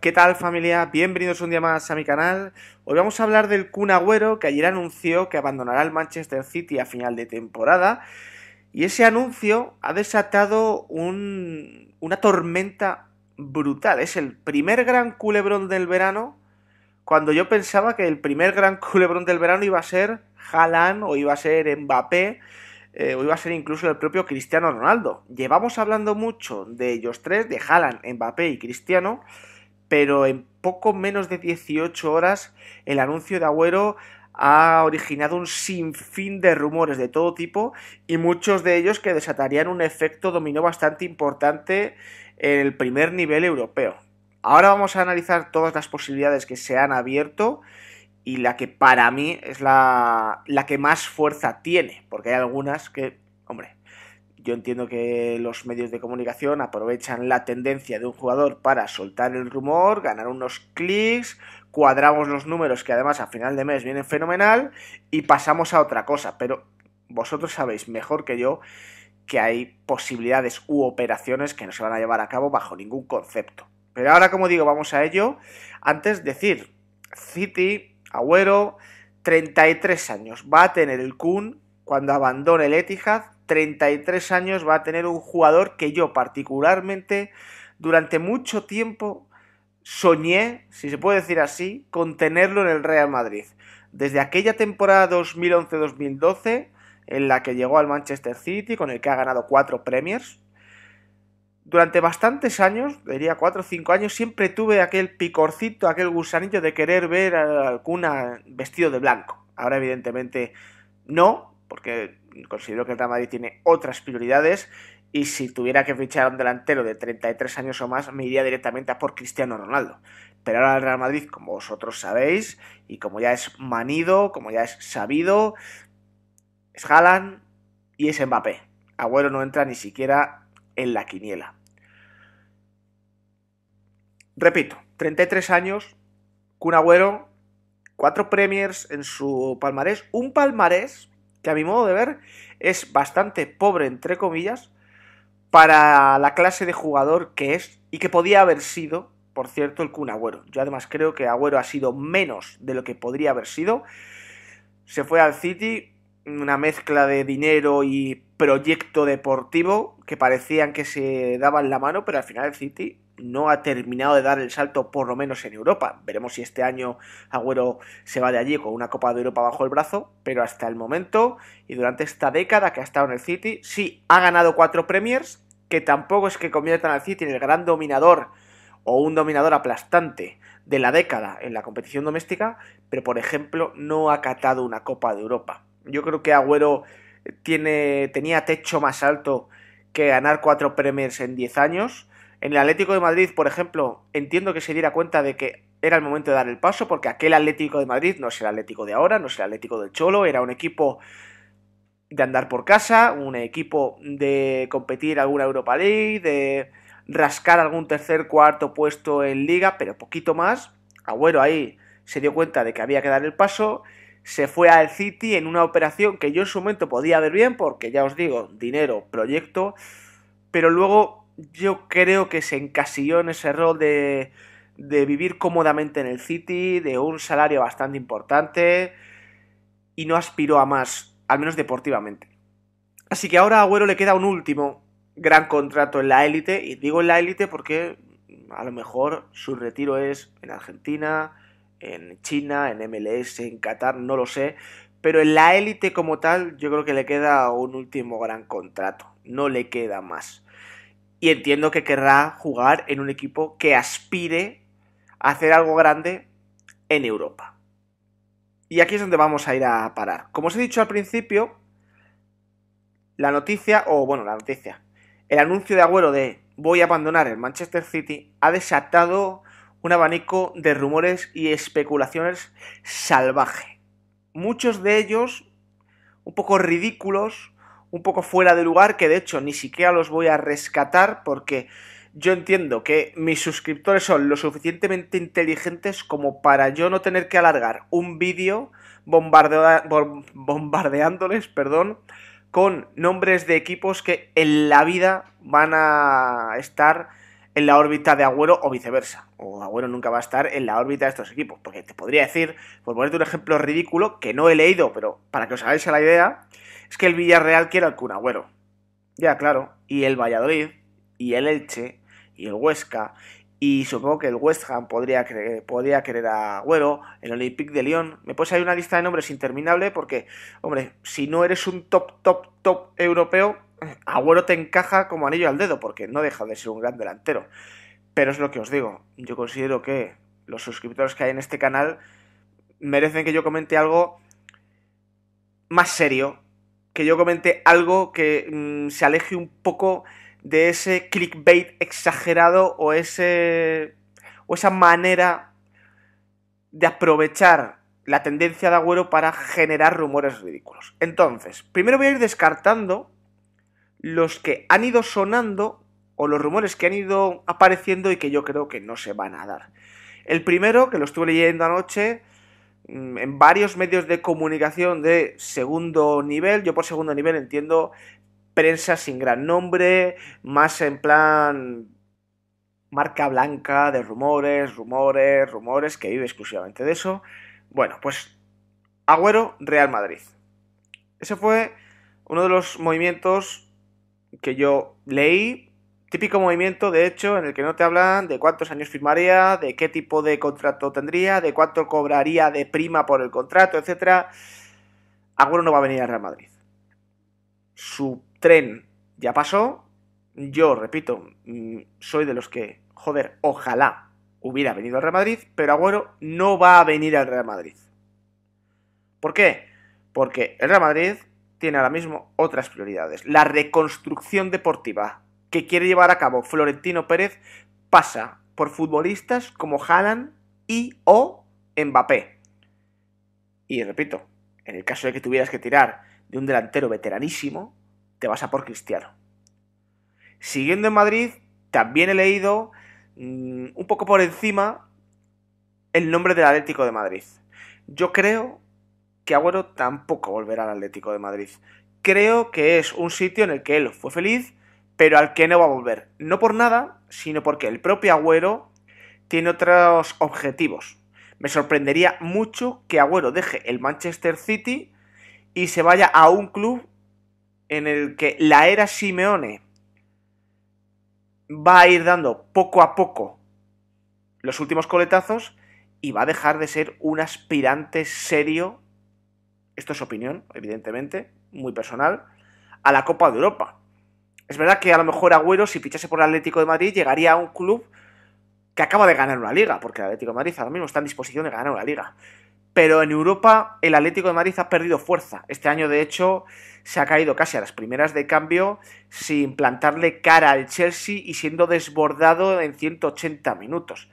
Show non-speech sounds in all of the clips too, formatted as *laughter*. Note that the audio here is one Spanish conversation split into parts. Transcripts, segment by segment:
¿Qué tal familia? Bienvenidos un día más a mi canal. Hoy vamos a hablar del Kun Agüero que ayer anunció que abandonará el Manchester City a final de temporada y ese anuncio ha desatado una tormenta brutal. Es el primer gran culebrón del verano cuando yo pensaba que el primer gran *laughs* culebrón del verano iba a ser Haaland o iba a ser Mbappé eh, o iba a ser incluso el propio Cristiano Ronaldo. Llevamos hablando mucho de ellos tres, de Haaland, Mbappé y Cristiano pero en poco menos de 18 horas el anuncio de Agüero ha originado un sinfín de rumores de todo tipo y muchos de ellos que desatarían un efecto dominó bastante importante en el primer nivel europeo. Ahora vamos a analizar todas las posibilidades que se han abierto y la que para mí es la, la que más fuerza tiene, porque hay algunas que, hombre, yo entiendo que los medios de comunicación aprovechan la tendencia de un jugador para soltar el rumor, ganar unos clics, cuadramos los números que además a final de mes vienen fenomenal y pasamos a otra cosa. Pero vosotros sabéis mejor que yo que hay posibilidades u operaciones que no se van a llevar a cabo bajo ningún concepto. Pero ahora, como digo, vamos a ello. Antes decir, City, Agüero, 33 años, va a tener el Kun cuando abandone el Etihad 33 años va a tener un jugador que yo particularmente durante mucho tiempo soñé, si se puede decir así, con tenerlo en el Real Madrid. Desde aquella temporada 2011-2012, en la que llegó al Manchester City, con el que ha ganado cuatro Premiers, durante bastantes años, diría cuatro o cinco años, siempre tuve aquel picorcito, aquel gusanillo de querer ver a alguna vestido de blanco. Ahora evidentemente no, porque considero que el Real Madrid tiene otras prioridades y si tuviera que fichar a un delantero de 33 años o más, me iría directamente a por Cristiano Ronaldo. Pero ahora el Real Madrid, como vosotros sabéis, y como ya es manido, como ya es sabido, es Haaland y es Mbappé. Agüero no entra ni siquiera en la quiniela. Repito, 33 años, Kun Agüero, cuatro Premiers en su palmarés, un palmarés que a mi modo de ver es bastante pobre, entre comillas, para la clase de jugador que es y que podía haber sido, por cierto, el Kun Agüero. Yo además creo que Agüero ha sido menos de lo que podría haber sido. Se fue al City, una mezcla de dinero y proyecto deportivo que parecían que se daban la mano, pero al final el City no ha terminado de dar el salto, por lo menos en Europa. Veremos si este año Agüero se va de allí con una Copa de Europa bajo el brazo, pero hasta el momento y durante esta década que ha estado en el City, sí ha ganado cuatro Premiers, que tampoco es que conviertan al City en el gran dominador o un dominador aplastante de la década en la competición doméstica, pero por ejemplo no ha catado una Copa de Europa. Yo creo que Agüero tiene, tenía techo más alto que ganar cuatro Premiers en 10 años en el Atlético de Madrid, por ejemplo, entiendo que se diera cuenta de que era el momento de dar el paso, porque aquel Atlético de Madrid no es el Atlético de ahora, no es el Atlético del Cholo, era un equipo de andar por casa, un equipo de competir alguna Europa League, de rascar algún tercer, cuarto puesto en liga, pero poquito más. Agüero ahí se dio cuenta de que había que dar el paso, se fue al City en una operación que yo en su momento podía ver bien, porque ya os digo, dinero, proyecto, pero luego yo creo que se encasilló en ese rol de, de vivir cómodamente en el City, de un salario bastante importante y no aspiró a más, al menos deportivamente. Así que ahora a Agüero le queda un último gran contrato en la élite, y digo en la élite porque mm, a lo mejor su retiro es en Argentina, en China, en MLS, en Qatar, no lo sé, pero en la élite como tal yo creo que le queda un último gran contrato, no le queda más y entiendo que querrá jugar en un equipo que aspire a hacer algo grande en Europa. Y aquí es donde vamos a ir a parar. Como os he dicho al principio, la noticia, o bueno, la noticia, el anuncio de Agüero de voy a abandonar el Manchester City ha desatado un abanico de rumores y especulaciones salvaje. Muchos de ellos un poco ridículos, un poco fuera de lugar, que de hecho ni siquiera los voy a rescatar porque yo entiendo que mis suscriptores son lo suficientemente inteligentes como para yo no tener que alargar un vídeo bombardeándoles, perdón, con nombres de equipos que en la vida van a estar en la órbita de Agüero o viceversa. O Agüero nunca va a estar en la órbita de estos equipos. Porque te podría decir, por ponerte un ejemplo ridículo, que no he leído, pero para que os hagáis la idea, es que el Villarreal quiere al Kun Ya, claro. Y el Valladolid, y el Elche, y el Huesca, y supongo que el West Ham podría, querer, podría querer a Agüero, el Olympique de Lyon. Me puse ahí una lista de nombres interminable porque, hombre, si no eres un top, top, top europeo, Agüero te encaja como anillo al dedo porque no deja de ser un gran delantero. Pero es lo que os digo, yo considero que los suscriptores que hay en este canal merecen que yo comente algo más serio que yo comente algo que mm, se aleje un poco de ese clickbait exagerado o ese o esa manera de aprovechar la tendencia de Agüero para generar rumores ridículos. Entonces, primero voy a ir descartando los que han ido sonando o los rumores que han ido apareciendo y que yo creo que no se van a dar. El primero, que lo estuve leyendo anoche, Mm, en varios medios de comunicación de segundo nivel, yo por segundo nivel entiendo prensa sin gran nombre, más en plan marca blanca de rumores, rumores, rumores, que vive exclusivamente de eso. Bueno, pues Agüero, Real Madrid. Ese fue uno de los movimientos que yo leí Típico movimiento, de hecho, en el que no te hablan de cuántos años firmaría, de qué tipo de contrato tendría, de cuánto cobraría de prima por el contrato, etcétera. Agüero no va a venir a Real Madrid. Su tren ya pasó. Yo, repito, mm, soy de los que, joder, ojalá hubiera venido al Real Madrid, pero Agüero no va a venir al Real Madrid. ¿Por qué? Porque el Real Madrid tiene ahora mismo otras prioridades. La reconstrucción deportiva que quiere llevar a cabo Florentino Pérez pasa por futbolistas como Haaland y o Mbappé. Y repito, en el caso de que tuvieras que tirar de un delantero veteranísimo, te vas a por Cristiano. Siguiendo en Madrid, también he leído mm, un poco por encima el nombre del Atlético de Madrid. Yo creo que Agüero tampoco volverá al Atlético de Madrid. Creo que es un sitio en el que él fue feliz pero al que no va a volver. No por nada, sino porque el propio Agüero tiene otros objetivos. Me sorprendería mucho que Agüero deje el Manchester City y se vaya a un club en el que la era Simeone va a ir dando poco a poco los últimos coletazos y va a dejar de ser un aspirante serio, esto es opinión, evidentemente, muy personal, a la Copa de Europa. Es verdad que a lo mejor Agüero, si fichase por el Atlético de Madrid, llegaría a un club que acaba de ganar una liga, porque el Atlético de Madrid ahora mismo está en disposición de ganar una liga. Pero en Europa el Atlético de Madrid ha perdido fuerza. Este año, de hecho, se ha caído casi a las primeras de cambio sin plantarle cara al Chelsea y siendo desbordado en 180 minutos.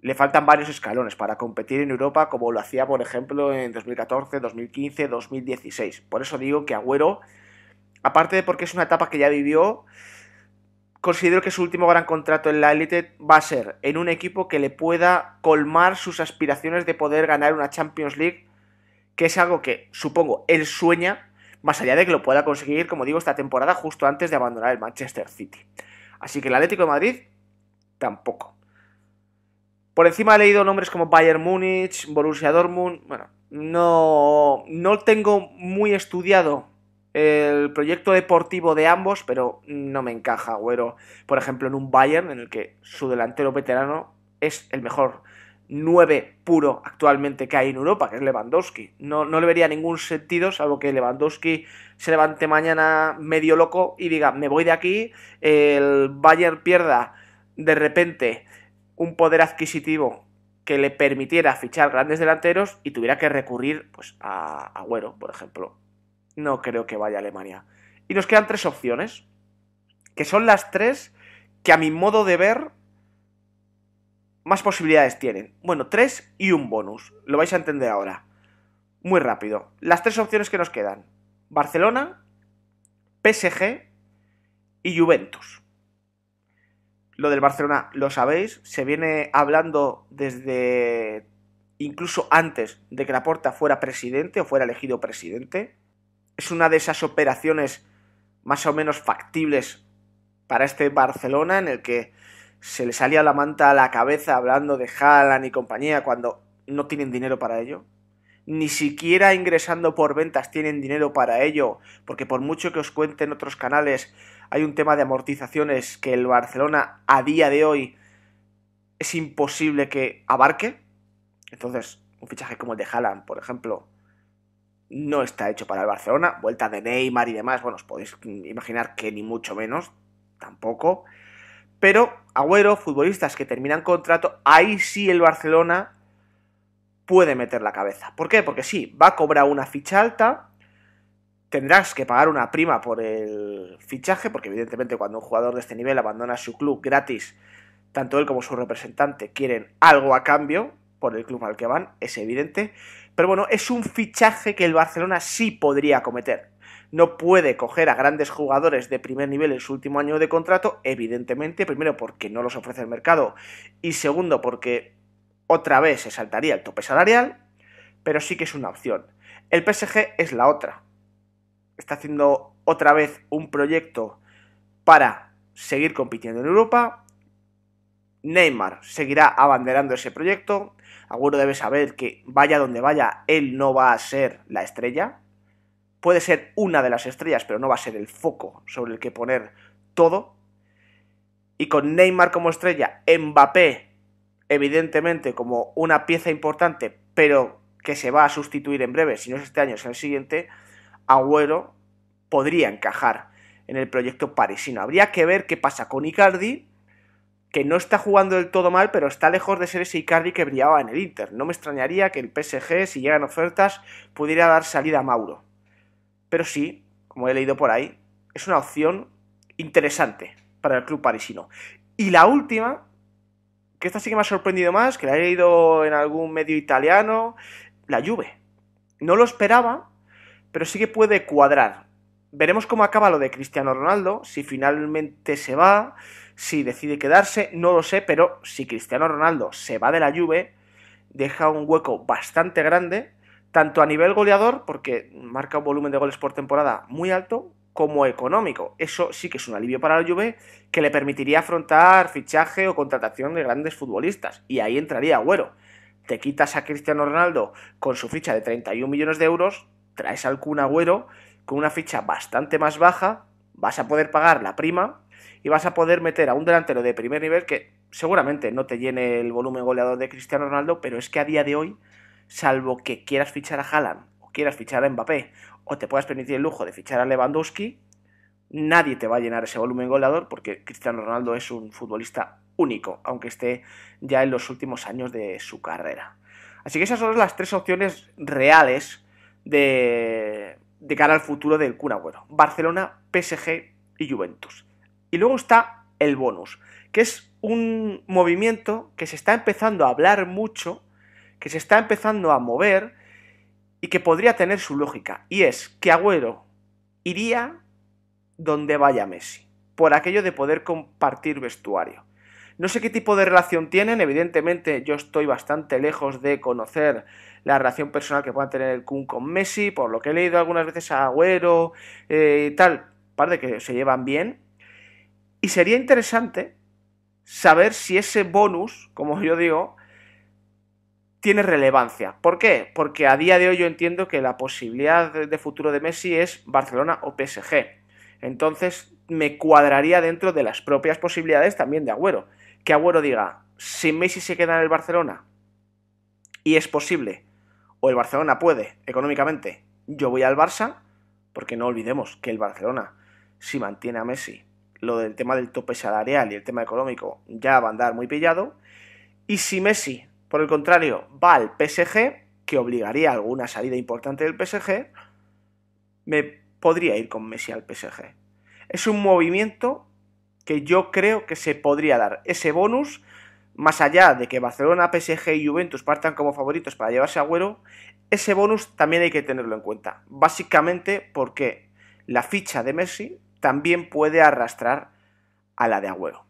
Le faltan varios escalones para competir en Europa como lo hacía, por ejemplo, en 2014, 2015, 2016. Por eso digo que Agüero aparte de porque es una etapa que ya vivió, considero que su último gran contrato en la élite va a ser en un equipo que le pueda colmar sus aspiraciones de poder ganar una Champions League, que es algo que supongo él sueña, más allá de que lo pueda conseguir, como digo, esta temporada justo antes de abandonar el Manchester City. Así que el Atlético de Madrid tampoco. Por encima he leído nombres como Bayern Múnich, Borussia Dortmund, bueno, no no tengo muy estudiado el proyecto deportivo de ambos, pero no me encaja Agüero, por ejemplo, en un Bayern en el que su delantero veterano es el mejor 9 puro actualmente que hay en Europa, que es Lewandowski. No, le vería ningún sentido, salvo que Lewandowski se levante mañana medio loco y diga, me voy de aquí, el Bayern pierda de repente un poder adquisitivo que le permitiera fichar grandes delanteros y tuviera que recurrir pues, a Agüero, por ejemplo no creo que vaya a Alemania. Y nos quedan tres opciones, que son las tres que a mi modo de ver más posibilidades tienen. Bueno, tres y un bonus, lo vais a entender ahora. Muy rápido. Las tres opciones que nos quedan. Barcelona, PSG y Juventus. Lo del Barcelona lo sabéis, se viene hablando desde incluso antes de que Laporta fuera presidente o fuera elegido presidente es una de esas operaciones más o menos factibles para este Barcelona en el que se le salía la manta a la cabeza hablando de Haaland y compañía cuando no tienen dinero para ello. Ni siquiera ingresando por ventas tienen dinero para ello, porque por mucho que os cuenten otros canales, hay un tema de amortizaciones que el Barcelona a día de hoy es imposible que abarque. Entonces, un fichaje como el de Haaland, por ejemplo, no está hecho para el Barcelona. Vuelta de Neymar y demás, bueno, os podéis imaginar que ni mucho menos, tampoco. Pero Agüero, futbolistas que terminan contrato, ahí sí el Barcelona puede meter la cabeza. ¿Por qué? Porque sí, va a cobrar una ficha alta, tendrás que pagar una prima por el fichaje, porque evidentemente cuando un jugador de este nivel abandona su club gratis, tanto él como su representante quieren algo a cambio por el club al que van, es evidente. Pero bueno, es un fichaje que el Barcelona sí podría cometer. No puede coger a grandes jugadores de primer nivel en su último año de contrato, evidentemente, primero porque no los ofrece el mercado y segundo porque otra vez se saltaría el tope salarial, pero sí que es una opción. El PSG es la otra. Está haciendo otra vez un proyecto para seguir compitiendo en Europa. Neymar seguirá abanderando ese proyecto. Agüero debe saber que vaya donde vaya, él no va a ser la estrella. Puede ser una de las estrellas, pero no va a ser el foco sobre el que poner todo. Y con Neymar como estrella, Mbappé, evidentemente, como una pieza importante, pero que se va a sustituir en breve, si no es este año, es el siguiente, Agüero podría encajar en el proyecto parisino. Habría que ver qué pasa con Icardi, que no está jugando del todo mal, pero está lejos de ser ese Icardi que brillaba en el Inter. No me extrañaría que el PSG, si llegan ofertas, pudiera dar salida a Mauro. Pero sí, como he leído por ahí, es una opción interesante para el club parisino. Y la última, que esta sí que me ha sorprendido más, que la he leído en algún medio italiano, la Juve. No lo esperaba, pero sí que puede cuadrar. Veremos cómo acaba lo de Cristiano Ronaldo, si finalmente se va, si decide quedarse, no lo sé, pero si Cristiano Ronaldo se va de la Juve, deja un hueco bastante grande, tanto a nivel goleador, porque marca un volumen de goles por temporada muy alto, como económico. Eso sí que es un alivio para la Juve que le permitiría afrontar fichaje o contratación de grandes futbolistas. Y ahí entraría Agüero. Te quitas a Cristiano Ronaldo con su ficha de 31 millones de euros, traes al Kun Agüero con una ficha bastante más baja, vas a poder pagar la prima y vas a poder meter a un delantero de primer nivel que seguramente no te llene el volumen goleador de Cristiano Ronaldo, pero es que a día de hoy, salvo que quieras fichar a Haaland o quieras fichar a Mbappé o te puedas permitir el lujo de fichar a Lewandowski, nadie te va a llenar ese volumen goleador porque Cristiano Ronaldo es un futbolista único, aunque esté ya en los últimos años de su carrera. Así que esas son las tres opciones reales de, cara al futuro del Kun Agüero. Barcelona, PSG y Juventus. Y luego está el bonus, que es un movimiento que se está empezando a hablar mucho, que se está empezando a mover y que podría tener su lógica. Y es que Agüero iría donde vaya Messi, por aquello de poder compartir vestuario. No sé qué tipo de relación tienen, evidentemente yo estoy bastante lejos de conocer la relación personal que pueda tener el Kun con Messi, por lo que he leído algunas veces a Agüero eh, y tal, parece que se llevan bien, y sería interesante saber si ese bonus, como yo digo, tiene relevancia. ¿Por qué? Porque a día de hoy yo entiendo que la posibilidad de futuro de Messi es Barcelona o PSG. Entonces me cuadraría dentro de las propias posibilidades también de Agüero. Que Agüero diga, si Messi se queda en el Barcelona y es posible, o el Barcelona puede económicamente, yo voy al Barça, porque no olvidemos que el Barcelona, si mantiene a Messi, lo del tema del tope salarial y el tema económico ya va a andar muy pillado. Y si Messi, por el contrario, va al PSG, que obligaría a alguna salida importante del PSG, me podría ir con Messi al PSG. Es un movimiento que yo creo que se podría dar. Ese bonus, más allá de que Barcelona, PSG y Juventus partan como favoritos para llevarse a Agüero, ese bonus también hay que tenerlo en cuenta. Básicamente porque la ficha de Messi también puede arrastrar a la de Agüero.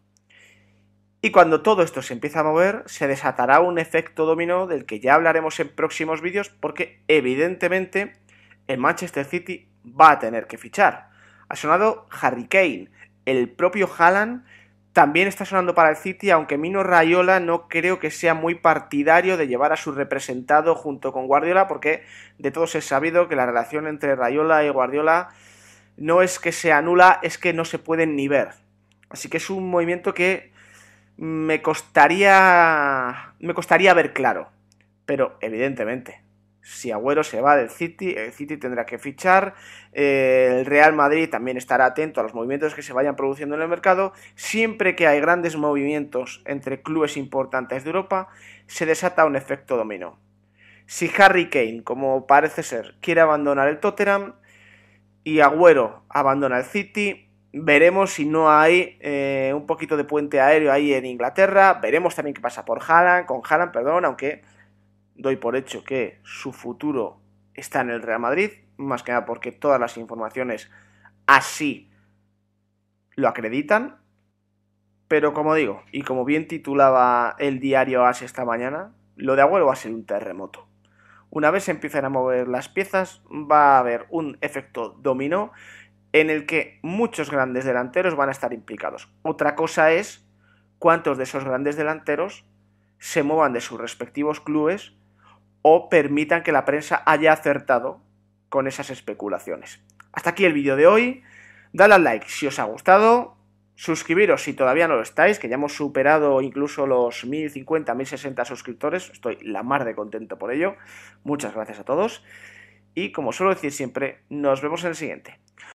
Y cuando todo esto se empieza a mover, se desatará un efecto dominó del que ya hablaremos en próximos vídeos, porque evidentemente el Manchester City va a tener que fichar. Ha sonado Harry Kane, el propio Haaland también está sonando para el City, aunque Mino Rayola no creo que sea muy partidario de llevar a su representado junto con Guardiola, porque de todos es sabido que la relación entre Rayola y Guardiola no es que se anula, es que no se pueden ni ver. Así que es un movimiento que me costaría me costaría ver claro, pero evidentemente si Agüero se va del City, el City tendrá que fichar, el Real Madrid también estará atento a los movimientos que se vayan produciendo en el mercado, siempre que hay grandes movimientos entre clubes importantes de Europa, se desata un efecto dominó. Si Harry Kane, como parece ser, quiere abandonar el Tottenham, y Agüero abandona el City. Veremos si no hay eh, un poquito de puente aéreo ahí en Inglaterra. Veremos también qué pasa por Haaland, con Haaland, perdón, aunque doy por hecho que su futuro está en el Real Madrid, más que nada porque todas las informaciones así lo acreditan. Pero como digo, y como bien titulaba el diario AS esta mañana, lo de Agüero va a ser un terremoto. Una vez se empiecen a mover las piezas, va a haber un efecto dominó en el que muchos grandes delanteros van a estar implicados. Otra cosa es cuántos de esos grandes delanteros se muevan de sus respectivos clubes o permitan que la prensa haya acertado con esas especulaciones. Hasta aquí el vídeo de hoy. Dale al like si os ha gustado Suscribiros si todavía no lo estáis, que ya hemos superado incluso los 1050, 1060 suscriptores. Estoy la mar de contento por ello. Muchas gracias a todos. Y como suelo decir siempre, nos vemos en el siguiente.